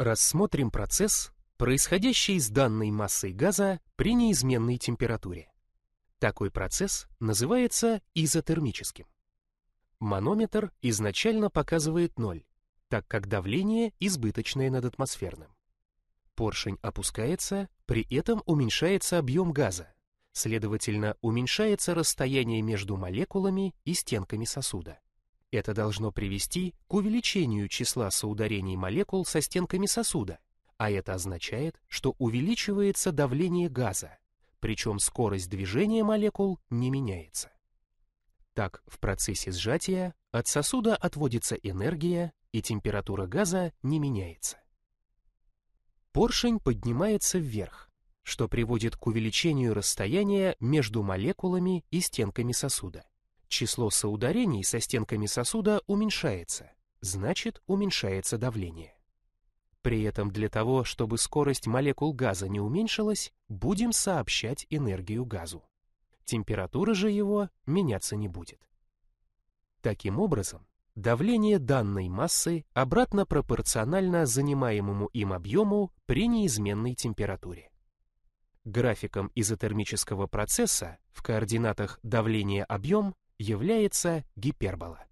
Рассмотрим процесс, происходящий с данной массой газа при неизменной температуре. Такой процесс называется изотермическим. Манометр изначально показывает ноль, так как давление избыточное над атмосферным. Поршень опускается, при этом уменьшается объем газа, следовательно, уменьшается расстояние между молекулами и стенками сосуда. Это должно привести к увеличению числа соударений молекул со стенками сосуда, а это означает, что увеличивается давление газа, причем скорость движения молекул не меняется. Так, в процессе сжатия от сосуда отводится энергия, и температура газа не меняется. Поршень поднимается вверх, что приводит к увеличению расстояния между молекулами и стенками сосуда. Число соударений со стенками сосуда уменьшается, значит уменьшается давление. При этом для того, чтобы скорость молекул газа не уменьшилась, будем сообщать энергию газу. Температура же его меняться не будет. Таким образом, давление данной массы обратно пропорционально занимаемому им объему при неизменной температуре. Графиком изотермического процесса в координатах давление-объем является гипербола.